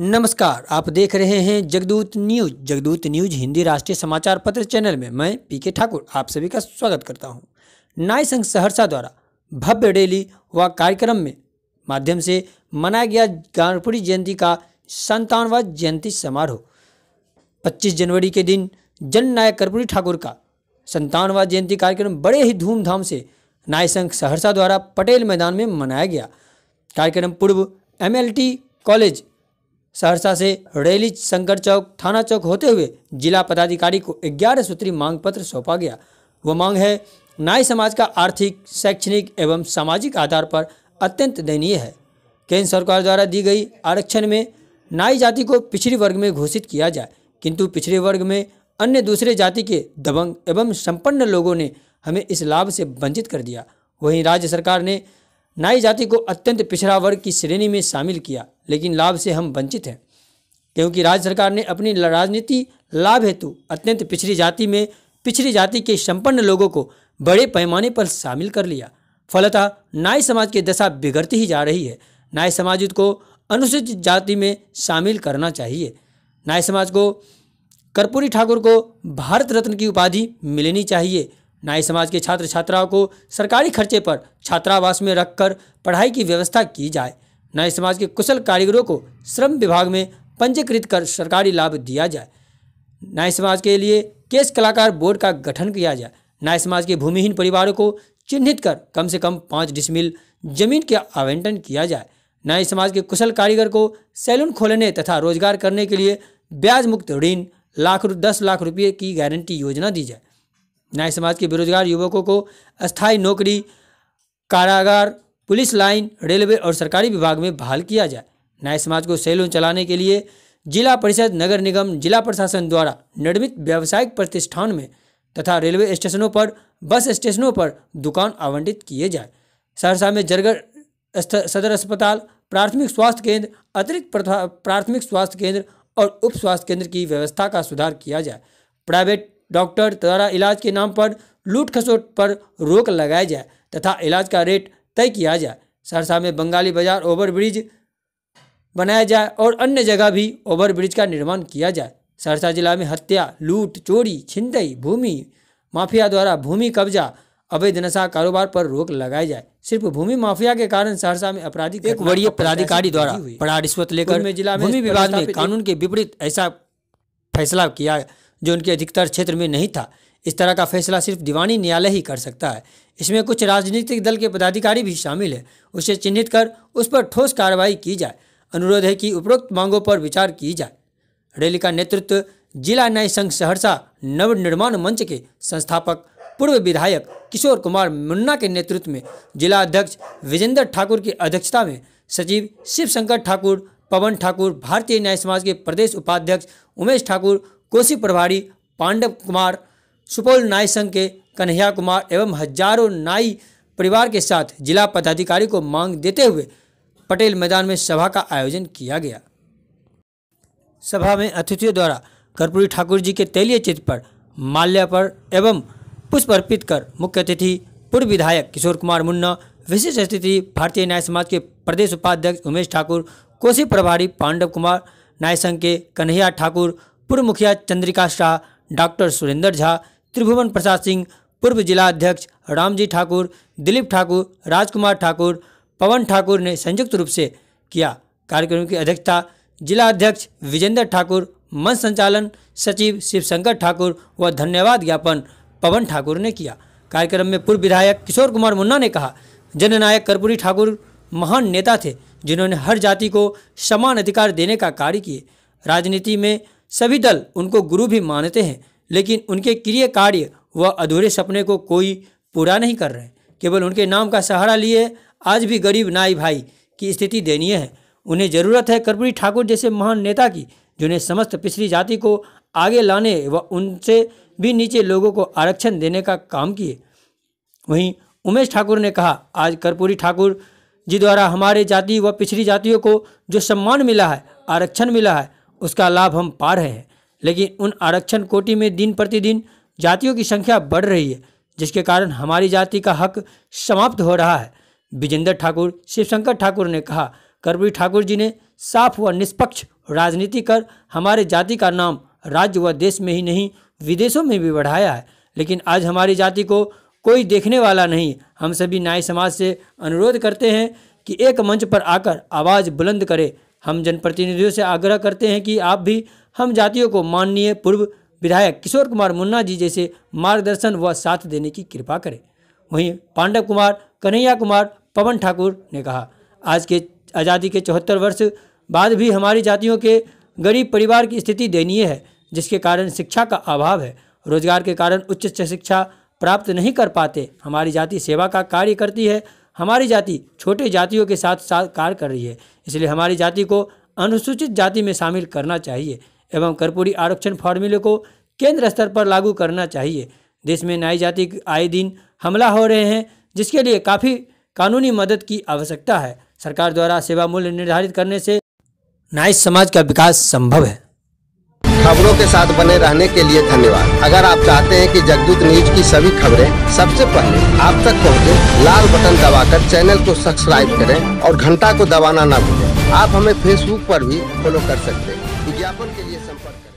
नमस्कार आप देख रहे हैं जगदूत न्यूज जगदूत न्यूज हिंदी राष्ट्रीय समाचार पत्र चैनल में मैं पीके ठाकुर आप सभी का स्वागत करता हूं नाई संघ सहरसा द्वारा भव्य रैली व कार्यक्रम में माध्यम से मनाया गया गानपुरी जयंती का संतानवा जयंती समारोह 25 जनवरी के दिन जन नायक कर्पूरी ठाकुर का संतानवा जयंती कार्यक्रम बड़े ही धूमधाम से नाई संघ सहरसा द्वारा पटेल मैदान में मनाया गया कार्यक्रम पूर्व एम कॉलेज सहरसा से रैली शंकर चौक थाना चौक होते हुए जिला पदाधिकारी को ग्यारह सूत्री मांग पत्र सौंपा गया वह मांग है नाई समाज का आर्थिक शैक्षणिक एवं सामाजिक आधार पर अत्यंत दयनीय है केंद्र सरकार द्वारा दी गई आरक्षण में नाई जाति को पिछड़ी वर्ग में घोषित किया जाए किंतु पिछड़े वर्ग में अन्य दूसरे जाति के दबंग एवं संपन्न लोगों ने हमें इस लाभ से वंचित कर दिया वहीं राज्य सरकार ने नाई जाति को अत्यंत पिछड़ा वर्ग की श्रेणी में शामिल किया लेकिन लाभ से हम वंचित हैं क्योंकि राज्य सरकार ने अपनी राजनीति लाभ हेतु अत्यंत पिछड़ी जाति में पिछड़ी जाति के संपन्न लोगों को बड़े पैमाने पर शामिल कर लिया फलतः नाई समाज की दशा बिगड़ती ही जा रही है नाई समाज को अनुसूचित जाति में शामिल करना चाहिए नाई समाज को कर्पूरी ठाकुर को भारत रत्न की उपाधि मिलनी चाहिए नाई समाज के छात्र छात्राओं को सरकारी खर्चे पर छात्रावास में रखकर पढ़ाई की व्यवस्था की जाए नए समाज के कुशल कारीगरों को श्रम विभाग में पंजीकृत कर सरकारी लाभ दिया जाए नए समाज के लिए केस कलाकार बोर्ड का गठन किया जाए नए समाज के भूमिहीन परिवारों को चिन्हित कर कम से कम पाँच डिसमिल जमीन के आवंटन किया जाए नए समाज के कुशल कारीगर को सैलून खोलने तथा रोजगार करने के लिए ब्याज मुक्त ऋण लाख दस लाख रुपये की गारंटी योजना दी जाए नए समाज के बेरोजगार युवकों को स्थायी नौकरी कारागार पुलिस लाइन रेलवे और सरकारी विभाग में बहाल किया जाए न्याय समाज को सैलून चलाने के लिए जिला परिषद नगर निगम जिला प्रशासन द्वारा निर्मित व्यावसायिक प्रतिष्ठान में तथा रेलवे स्टेशनों पर बस स्टेशनों पर दुकान आवंटित किए जाए सहरसा में जरगर सदर अस्पताल प्राथमिक स्वास्थ्य केंद्र अतिरिक्त प्राथमिक स्वास्थ्य केंद्र और उप स्वास्थ्य केंद्र की व्यवस्था का सुधार किया जाए प्राइवेट डॉक्टर द्वारा इलाज के नाम पर लूट खसोट पर रोक लगाया जाए तथा इलाज का रेट तय किया जाए सहरसा में बंगाली बाजार ओवरब्रिज बनाया जाए और अन्य जगह भी ओवरब्रिज का निर्माण किया जाए सहरसा जिला में हत्या लूट चोरी छिंदई भूमि माफिया द्वारा भूमि कब्जा अवैध नशा कारोबार पर रोक लगाई जाए सिर्फ भूमि माफिया के कारण सहरसा में अपराधी एक वरीय पदाधिकारी द्वारा बड़ा रिश्वत लेकर जिला में भूमि विवाद में कानून के विपरीत ऐसा फैसला किया जो उनके अधिकतर क्षेत्र में नहीं था इस तरह का फैसला सिर्फ दीवानी न्यायालय ही कर सकता है इसमें कुछ राजनीतिक दल के पदाधिकारी भी शामिल है उसे चिन्हित कर उस पर ठोस कार्रवाई की जाए अनुरोध है कि उपरोक्त मांगों पर विचार की जाए रैली का नेतृत्व जिला न्याय संघ सहरसा नवनिर्माण मंच के संस्थापक पूर्व विधायक किशोर कुमार मुन्ना के नेतृत्व में जिला अध्यक्ष विजेंद्र ठाकुर की अध्यक्षता में सचिव शिव शंकर ठाकुर पवन ठाकुर भारतीय न्याय समाज के प्रदेश उपाध्यक्ष उमेश ठाकुर कोसी प्रभारी पांडव कुमार सुपौल नाई संघ के कन्हैया कुमार एवं हजारों नाई परिवार के साथ जिला पदाधिकारी को मांग देते हुए पटेल मैदान में सभा का आयोजन किया गया सभा में अतिथियों द्वारा कर्पूरी ठाकुर जी के तैलीय चित्र पर माल्यार्पण एवं पुष्प अर्पित कर मुख्य अतिथि पूर्व विधायक किशोर कुमार मुन्ना विशिष्ट अतिथि भारतीय न्याय समाज के प्रदेश उपाध्यक्ष उमेश ठाकुर कोसी प्रभारी पांडव कुमार न्याय संघ के कन्हैया ठाकुर पूर्व मुखिया चंद्रिका शाह डॉक्टर सुरेंद्र झा त्रिभुवन प्रसाद सिंह पूर्व जिला अध्यक्ष रामजी ठाकुर दिलीप ठाकुर राजकुमार ठाकुर पवन ठाकुर ने संयुक्त रूप से किया कार्यक्रम की अध्यक्षता जिला अध्यक्ष विजेंद्र ठाकुर मंच संचालन सचिव शिवशंकर ठाकुर व धन्यवाद ज्ञापन पवन ठाकुर ने किया कार्यक्रम में पूर्व विधायक किशोर कुमार मुन्ना ने कहा जननायक कर्पूरी ठाकुर महान नेता थे जिन्होंने हर जाति को समान अधिकार देने का कार्य किए राजनीति में सभी दल उनको गुरु भी मानते हैं लेकिन उनके क्रिय कार्य व अधूरे सपने को कोई पूरा नहीं कर रहे केवल उनके नाम का सहारा लिए आज भी गरीब नाई भाई की स्थिति दयनीय है उन्हें जरूरत है कर्पूरी ठाकुर जैसे महान नेता की जिन्हें समस्त पिछड़ी जाति को आगे लाने व उनसे भी नीचे लोगों को आरक्षण देने का काम किए वहीं उमेश ठाकुर ने कहा आज कर्पूरी ठाकुर जी द्वारा हमारे जाति व पिछड़ी जातियों को जो सम्मान मिला है आरक्षण मिला है उसका लाभ हम पा रहे हैं लेकिन उन आरक्षण कोटि में दिन प्रतिदिन जातियों की संख्या बढ़ रही है जिसके कारण हमारी जाति का हक समाप्त हो रहा है विजेंद्र ठाकुर शिवशंकर ठाकुर ने कहा करबी ठाकुर जी ने साफ व निष्पक्ष राजनीति कर हमारे जाति का नाम राज्य व देश में ही नहीं विदेशों में भी बढ़ाया है लेकिन आज हमारी जाति को कोई देखने वाला नहीं हम सभी न्याय समाज से अनुरोध करते हैं कि एक मंच पर आकर आवाज़ बुलंद करें हम जनप्रतिनिधियों से आग्रह करते हैं कि आप भी हम जातियों को माननीय पूर्व विधायक किशोर कुमार मुन्ना जी जैसे मार्गदर्शन व साथ देने की कृपा करें वहीं पांडव कुमार कन्हैया कुमार पवन ठाकुर ने कहा आज के आज़ादी के चौहत्तर वर्ष बाद भी हमारी जातियों के गरीब परिवार की स्थिति दयनीय है जिसके कारण शिक्षा का अभाव है रोजगार के कारण उच्च शिक्षा प्राप्त नहीं कर पाते हमारी जाति सेवा का कार्य करती है हमारी जाति छोटे जातियों के साथ साथ कार्य कर रही है इसलिए हमारी जाति को अनुसूचित जाति में शामिल करना चाहिए एवं कर्पूरी आरक्षण फॉर्मूले को केंद्र स्तर पर लागू करना चाहिए देश में नई जाति आए दिन हमला हो रहे हैं जिसके लिए काफ़ी कानूनी मदद की आवश्यकता है सरकार द्वारा सेवा मूल्य निर्धारित करने से नाई समाज का विकास संभव है खबरों के साथ बने रहने के लिए धन्यवाद अगर आप चाहते हैं कि जगदूत न्यूज की सभी खबरें सबसे पहले आप तक पहुंचे, लाल बटन दबाकर चैनल को सब्सक्राइब करें और घंटा को दबाना न भूलें आप हमें फेसबुक पर भी फॉलो कर सकते हैं विज्ञापन के लिए संपर्क